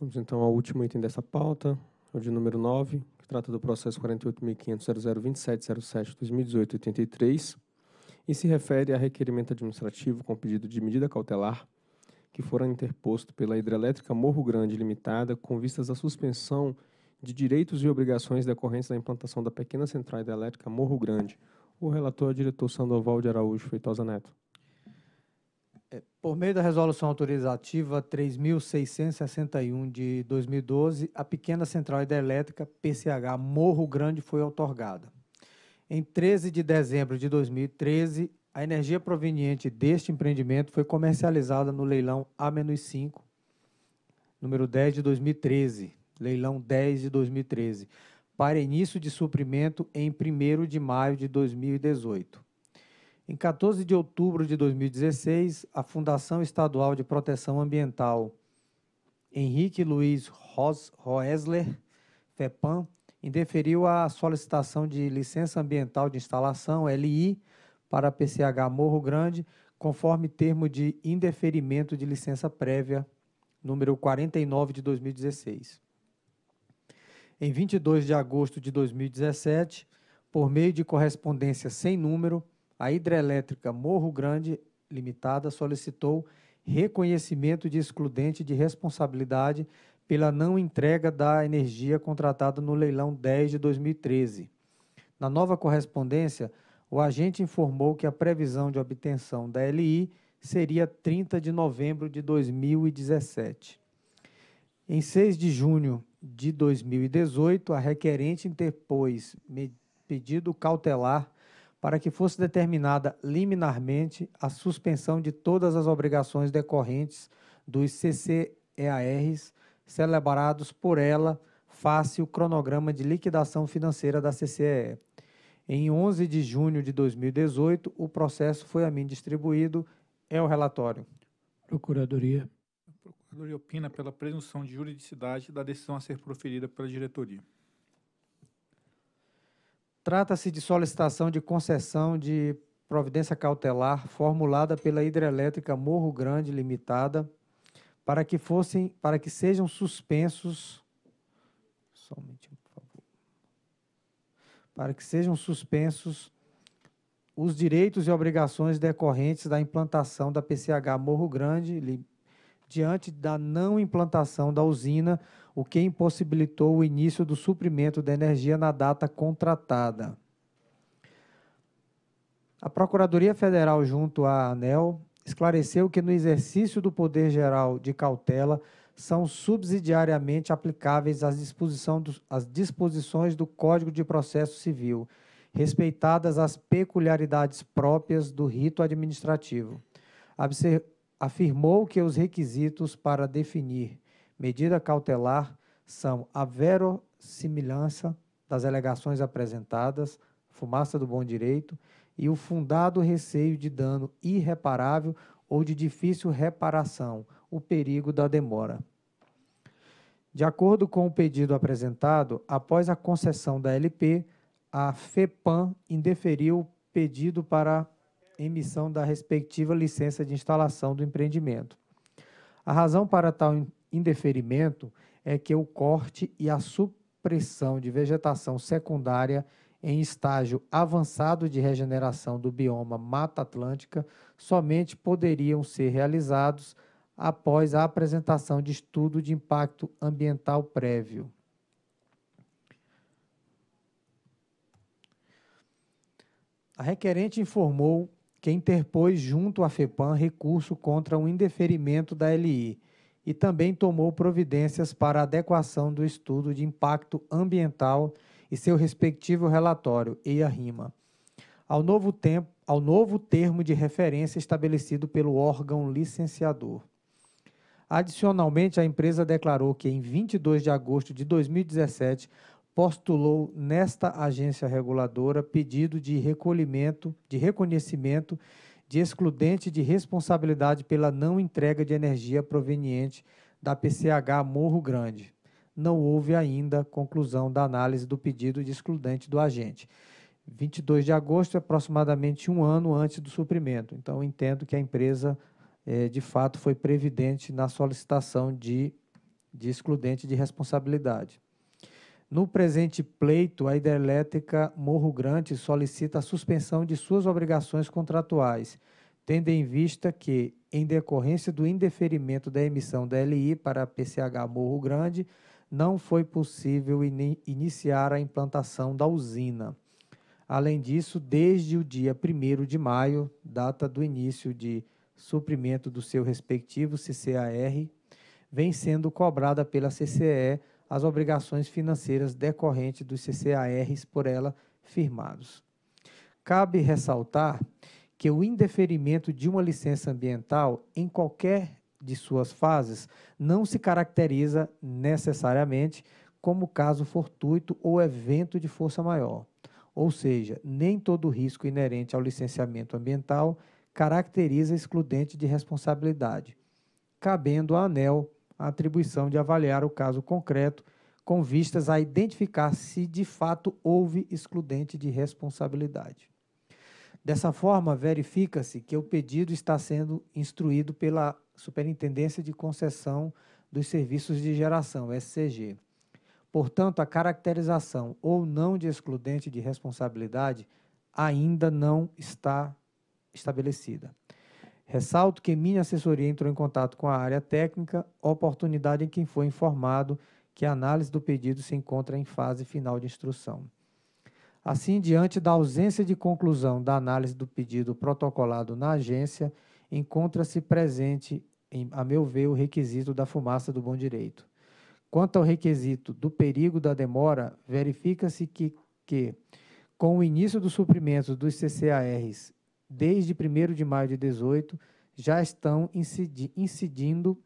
Vamos então ao último item dessa pauta, o de número 9, que trata do processo 48.500.0027.07.2018.83 e se refere a requerimento administrativo com pedido de medida cautelar que fora interposto pela Hidrelétrica Morro Grande Limitada com vistas à suspensão de direitos e obrigações decorrentes da implantação da pequena central hidrelétrica Morro Grande. O relator é o diretor Sandoval de Araújo Feitosa Neto. É, por meio da Resolução Autorizativa 3.661 de 2012, a pequena central hidrelétrica PCH Morro Grande foi otorgada. Em 13 de dezembro de 2013, a energia proveniente deste empreendimento foi comercializada no leilão A-5, número 10 de 2013, leilão 10 de 2013, para início de suprimento em 1 de maio de 2018. Em 14 de outubro de 2016, a Fundação Estadual de Proteção Ambiental Henrique Luiz Roesler, FEPAM, indeferiu a solicitação de licença ambiental de instalação, LI, para a PCH Morro Grande, conforme termo de indeferimento de licença prévia, número 49 de 2016. Em 22 de agosto de 2017, por meio de correspondência sem número, a hidrelétrica Morro Grande Limitada solicitou reconhecimento de excludente de responsabilidade pela não entrega da energia contratada no leilão 10 de 2013. Na nova correspondência, o agente informou que a previsão de obtenção da LI seria 30 de novembro de 2017. Em 6 de junho de 2018, a requerente interpôs pedido cautelar para que fosse determinada liminarmente a suspensão de todas as obrigações decorrentes dos CCEARs celebrados por ela face o cronograma de liquidação financeira da CCE. Em 11 de junho de 2018, o processo foi a mim distribuído. É o relatório. Procuradoria. A Procuradoria opina pela presunção de juridicidade da decisão a ser proferida pela diretoria. Trata-se de solicitação de concessão de providência cautelar formulada pela Hidrelétrica Morro Grande Limitada para que fossem, para que sejam suspensos somente, Para que sejam suspensos os direitos e obrigações decorrentes da implantação da PCH Morro Grande li, diante da não implantação da usina o que impossibilitou o início do suprimento da energia na data contratada. A Procuradoria Federal, junto à ANEL, esclareceu que no exercício do poder geral de cautela são subsidiariamente aplicáveis as, do, as disposições do Código de Processo Civil, respeitadas as peculiaridades próprias do rito administrativo. Abser afirmou que os requisitos para definir Medida cautelar são a verossimilhança das alegações apresentadas, fumaça do bom direito e o fundado receio de dano irreparável ou de difícil reparação, o perigo da demora. De acordo com o pedido apresentado, após a concessão da LP, a FEPAM indeferiu o pedido para emissão da respectiva licença de instalação do empreendimento. A razão para tal indeferimento é que o corte e a supressão de vegetação secundária em estágio avançado de regeneração do bioma Mata Atlântica somente poderiam ser realizados após a apresentação de estudo de impacto ambiental prévio. A requerente informou que interpôs junto à FEPAM recurso contra o um indeferimento da LI e também tomou providências para adequação do estudo de impacto ambiental e seu respectivo relatório, EIA-RIMA, ao novo, tempo, ao novo termo de referência estabelecido pelo órgão licenciador. Adicionalmente, a empresa declarou que, em 22 de agosto de 2017, postulou nesta agência reguladora pedido de recolhimento, de reconhecimento de excludente de responsabilidade pela não entrega de energia proveniente da PCH Morro Grande. Não houve ainda conclusão da análise do pedido de excludente do agente. 22 de agosto é aproximadamente um ano antes do suprimento. Então, entendo que a empresa, eh, de fato, foi previdente na solicitação de, de excludente de responsabilidade. No presente pleito, a hidrelétrica Morro Grande solicita a suspensão de suas obrigações contratuais, tendo em vista que, em decorrência do indeferimento da emissão da LI para a PCH Morro Grande, não foi possível in iniciar a implantação da usina. Além disso, desde o dia 1 de maio, data do início de suprimento do seu respectivo CCAR, vem sendo cobrada pela CCE as obrigações financeiras decorrentes dos CCARs por ela firmados. Cabe ressaltar que o indeferimento de uma licença ambiental em qualquer de suas fases não se caracteriza necessariamente como caso fortuito ou evento de força maior. Ou seja, nem todo risco inerente ao licenciamento ambiental caracteriza excludente de responsabilidade, cabendo à ANEL a atribuição de avaliar o caso concreto com vistas a identificar se de fato houve excludente de responsabilidade. Dessa forma, verifica-se que o pedido está sendo instruído pela Superintendência de Concessão dos Serviços de Geração, SCG. Portanto, a caracterização ou não de excludente de responsabilidade ainda não está estabelecida. Ressalto que minha assessoria entrou em contato com a área técnica, oportunidade em que foi informado que a análise do pedido se encontra em fase final de instrução. Assim, diante da ausência de conclusão da análise do pedido protocolado na agência, encontra-se presente, em, a meu ver, o requisito da fumaça do bom direito. Quanto ao requisito do perigo da demora, verifica-se que, que, com o início dos suprimentos dos CCARs desde 1 de maio de 18, já estão incidi incidindo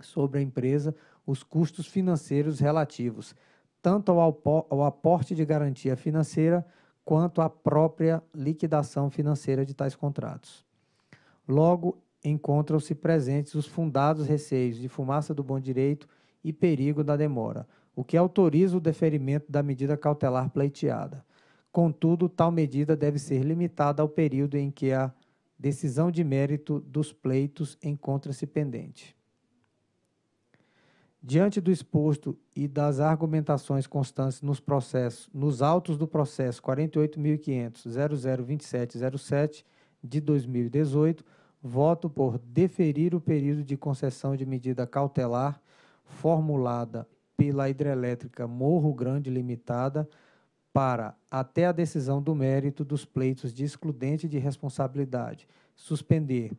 sobre a empresa os custos financeiros relativos, tanto ao, ao aporte de garantia financeira quanto à própria liquidação financeira de tais contratos. Logo, encontram-se presentes os fundados receios de fumaça do bom direito e perigo da demora, o que autoriza o deferimento da medida cautelar pleiteada. Contudo, tal medida deve ser limitada ao período em que a decisão de mérito dos pleitos encontra-se pendente. Diante do exposto e das argumentações constantes nos processos, nos autos do processo 48.500.002707 de 2018, voto por deferir o período de concessão de medida cautelar formulada pela hidrelétrica Morro Grande Limitada para até a decisão do mérito dos pleitos de excludente de responsabilidade, suspender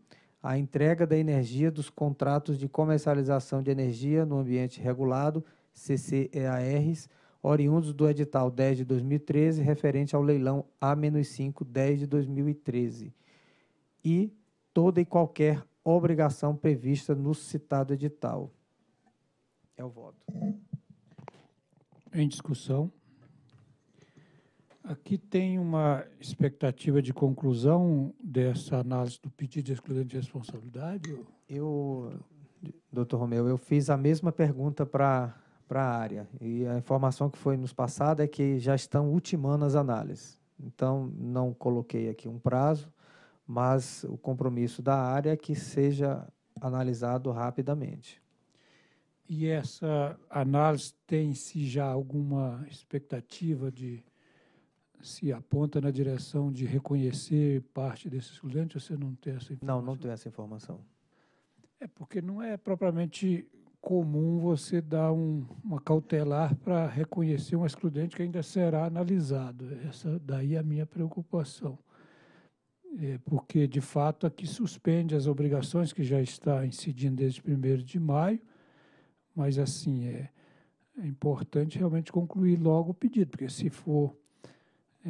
a entrega da energia dos contratos de comercialização de energia no ambiente regulado, CCEARs, oriundos do edital 10 de 2013, referente ao leilão A-5 10 de 2013, e toda e qualquer obrigação prevista no citado edital. É o voto. Em discussão. Aqui tem uma expectativa de conclusão dessa análise do pedido de exclusão de responsabilidade? Eu, doutor Romeu, eu fiz a mesma pergunta para a área e a informação que foi nos passada é que já estão ultimando as análises. Então, não coloquei aqui um prazo, mas o compromisso da área é que seja analisado rapidamente. E essa análise tem-se já alguma expectativa de se aponta na direção de reconhecer parte desses clientes, você não tem essa informação? Não, não tenho essa informação. É porque não é propriamente comum você dar um, uma cautelar para reconhecer um excludente que ainda será analisado. Essa daí é a minha preocupação. É porque, de fato, aqui suspende as obrigações que já está incidindo desde 1 de maio, mas, assim, é, é importante realmente concluir logo o pedido, porque se for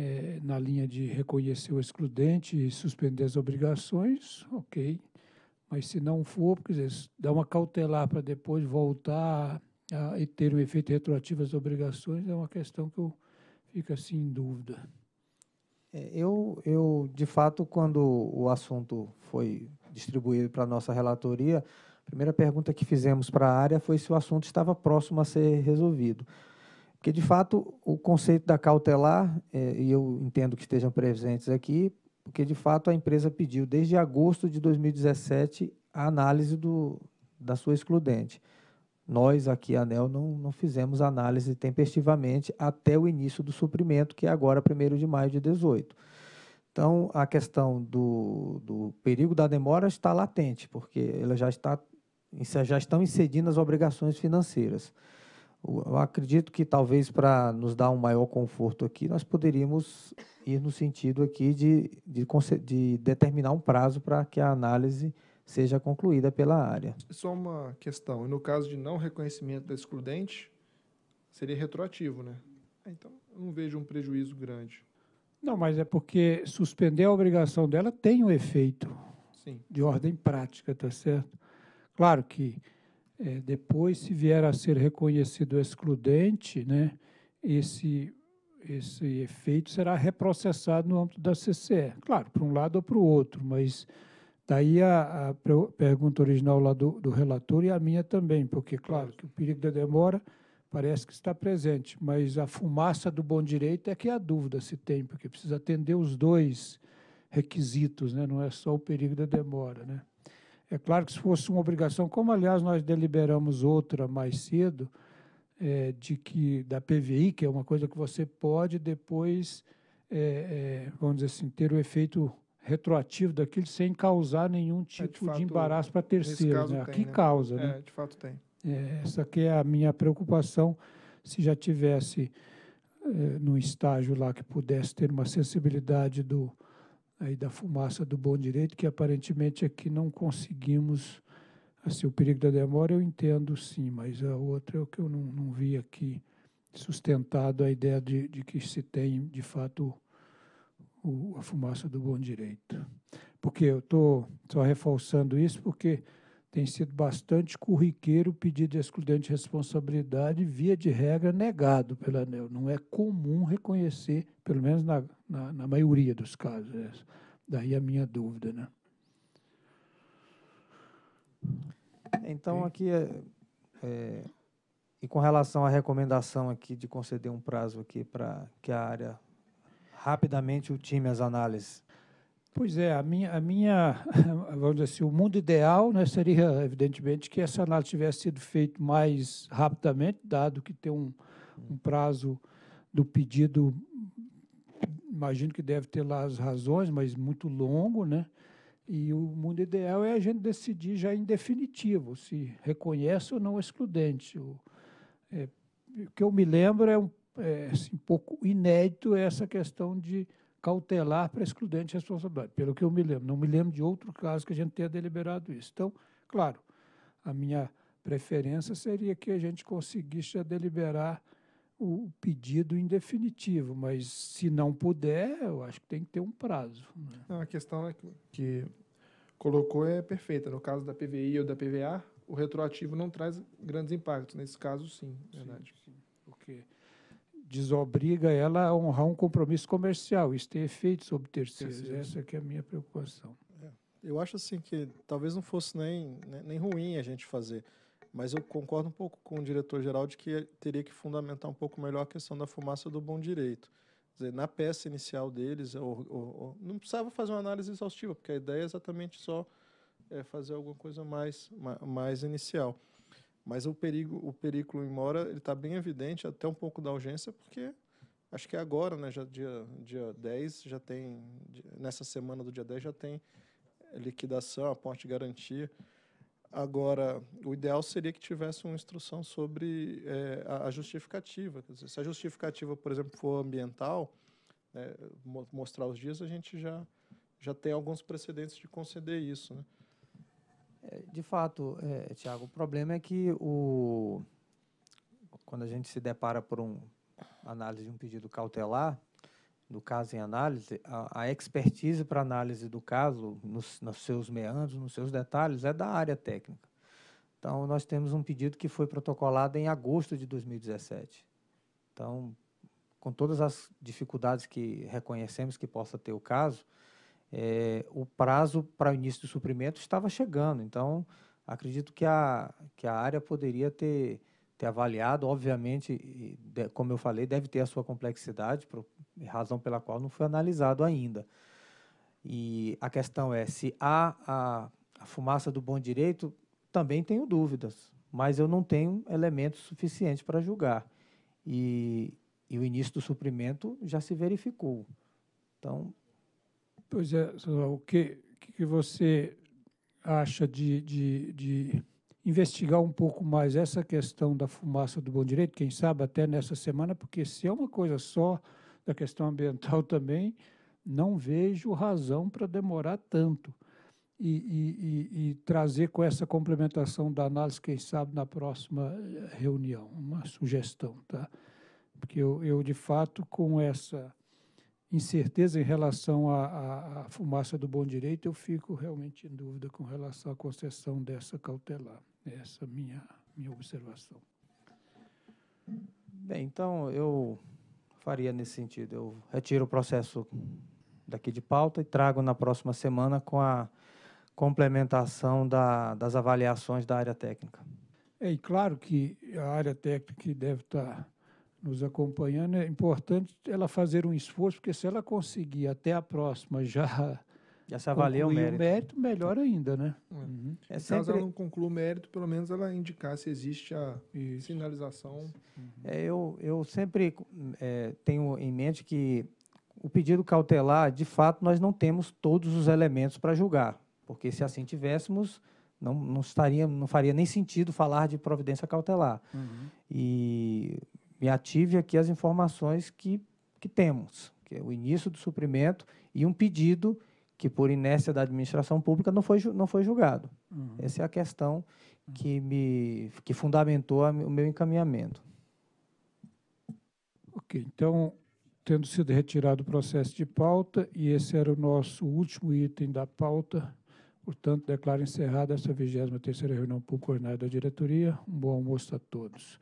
é, na linha de reconhecer o excludente e suspender as obrigações, ok. Mas se não for, quer dizer, dar uma cautelar para depois voltar a, e ter um efeito retroativo às obrigações é uma questão que eu fico assim em dúvida. É, eu, eu, de fato, quando o assunto foi distribuído para a nossa relatoria, a primeira pergunta que fizemos para a área foi se o assunto estava próximo a ser resolvido. Porque, de fato, o conceito da cautelar, é, e eu entendo que estejam presentes aqui, porque, de fato, a empresa pediu, desde agosto de 2017, a análise do, da sua excludente. Nós, aqui, a ANEL, não, não fizemos análise tempestivamente até o início do suprimento, que é agora 1 de maio de 18. Então, a questão do, do perigo da demora está latente, porque ela já, está, já estão excedindo as obrigações financeiras. Eu acredito que talvez para nos dar um maior conforto aqui, nós poderíamos ir no sentido aqui de, de, de determinar um prazo para que a análise seja concluída pela área. Só uma questão, no caso de não reconhecimento da excludente, seria retroativo, né? Ah, então, não vejo um prejuízo grande. Não, mas é porque suspender a obrigação dela tem um efeito Sim. de ordem prática, tá certo? Claro que é, depois, se vier a ser reconhecido excludente, né, esse, esse efeito será reprocessado no âmbito da CCE. Claro, para um lado ou para o outro, mas daí a, a pergunta original lá do, do, relator e a minha também, porque, claro, que o perigo da demora parece que está presente, mas a fumaça do bom direito é que é a dúvida se tem, porque precisa atender os dois requisitos, né, não é só o perigo da demora. Né? É claro que se fosse uma obrigação, como aliás nós deliberamos outra mais cedo, é, de que da PVI, que é uma coisa que você pode depois, é, é, vamos dizer assim, ter o efeito retroativo daquilo sem causar nenhum é, tipo de, fato, de embaraço para terceiros. Né? Aqui né? causa, né? É, de fato tem. É, essa que é a minha preocupação. Se já tivesse é, num estágio lá que pudesse ter uma sensibilidade do, aí da fumaça do bom direito, que aparentemente aqui não conseguimos. Assim, o perigo da demora eu entendo sim, mas a outra é o que eu não, não vi aqui sustentado a ideia de, de que se tem, de fato, o, a fumaça do bom direito. Porque eu estou só reforçando isso, porque tem sido bastante corriqueiro o pedido de excludente de responsabilidade, via de regra negado pela ANEL. Não é comum reconhecer, pelo menos na, na, na maioria dos casos. É. Daí a minha dúvida. Né? Então, aqui, é, é, e com relação à recomendação aqui de conceder um prazo aqui para que a área, rapidamente, ultime as análises Pois é, a minha, a minha, vamos dizer assim, o mundo ideal né, seria, evidentemente, que essa análise tivesse sido feita mais rapidamente, dado que tem um, um prazo do pedido, imagino que deve ter lá as razões, mas muito longo, né? E o mundo ideal é a gente decidir já em definitivo se reconhece ou não o excludente. O, é, o que eu me lembro é, um, é assim, um pouco inédito essa questão de cautelar para excludente de responsabilidade, pelo que eu me lembro. Não me lembro de outro caso que a gente tenha deliberado isso. Então, claro, a minha preferência seria que a gente conseguisse já deliberar o pedido em definitivo, mas se não puder, eu acho que tem que ter um prazo. Né? Não, a questão é que colocou é perfeita. No caso da PVI ou da PVA, o retroativo não traz grandes impactos. Nesse caso, sim, é verdade. Sim, sim. Porque desobriga ela a honrar um compromisso comercial. Isso tem efeito sobre terceiros. Essa que é a minha preocupação. É. Eu acho assim que talvez não fosse nem, nem ruim a gente fazer, mas eu concordo um pouco com o diretor-geral de que teria que fundamentar um pouco melhor a questão da fumaça do bom direito. Quer dizer, na peça inicial deles, ou, ou, ou, não precisava fazer uma análise exaustiva, porque a ideia é exatamente só é, fazer alguma coisa mais, mais inicial. Mas o perigo, o perículo embora, ele está bem evidente, até um pouco da urgência, porque acho que é agora, né, já dia, dia 10, já tem, nessa semana do dia 10 já tem liquidação, aporte de garantia. Agora, o ideal seria que tivesse uma instrução sobre é, a, justificativa. justificativa. Dizer, se a justificativa, por exemplo, for ambiental, né, mostrar os dias, a gente já, já tem alguns precedentes de conceder isso. Né? É, de fato, é, Tiago, o problema é que o, quando a gente se depara por uma análise de um pedido cautelar, do caso em análise, a, a expertise para análise do caso, nos, nos seus meandros, nos seus detalhes, é da área técnica. Então, nós temos um pedido que foi protocolado em agosto de 2017. Então, com todas as dificuldades que reconhecemos que possa ter o caso, é, o prazo para o início do suprimento estava chegando. Então, acredito que a, que a área poderia ter, ter avaliado, obviamente, como eu falei, deve ter a sua complexidade, por, razão pela qual não foi analisado ainda. E a questão é, se há a, a fumaça do bom direito, também tenho dúvidas, mas eu não tenho elementos suficientes para julgar. E, e o início do suprimento já se verificou. Então, Pois é, o que, que você acha de, de, de investigar um pouco mais essa questão da fumaça do bom direito, quem sabe até nessa semana, porque se é uma coisa só da questão ambiental também, não vejo razão para demorar tanto. E, e, e, trazer com essa complementação da análise, quem sabe, na próxima eh, reunião, uma sugestão. Tá? Porque eu, eu de fato, com essa incerteza em relação à, à, fumaça do bom direito, eu fico realmente em dúvida com relação à concessão dessa cautelar. Essa é minha minha observação. Bem, então eu faria nesse sentido. Eu retiro o processo daqui de pauta e trago na próxima semana com a complementação da, das avaliações da área técnica. É, e claro que a área técnica deve estar nos acompanhando, é importante ela fazer um esforço, porque se ela conseguir até a próxima já essa avalia o mérito. o mérito, melhor ainda, né? É. Uhum. É sempre... Caso ela não conclua o mérito, pelo menos ela indicar se existe a Isso. sinalização. Uhum. É, eu, eu sempre é, tenho em mente que o pedido cautelar, de fato, nós não temos todos os elementos para julgar, porque se assim tivéssemos, não, não, estaria, não faria nem sentido falar de providência cautelar. Uhum. E me ative aqui as informações que, que temos, que é o início do suprimento e um pedido que, por inércia da administração pública, não foi, não foi julgado. Uhum. Essa é a questão uhum. que, me, que fundamentou o meu encaminhamento. Ok, então, tendo sido retirado o processo de pauta, e esse era o nosso último item da pauta, portanto, declaro encerrada essa 23ª reunião pública ordinária da diretoria. Um bom almoço a todos.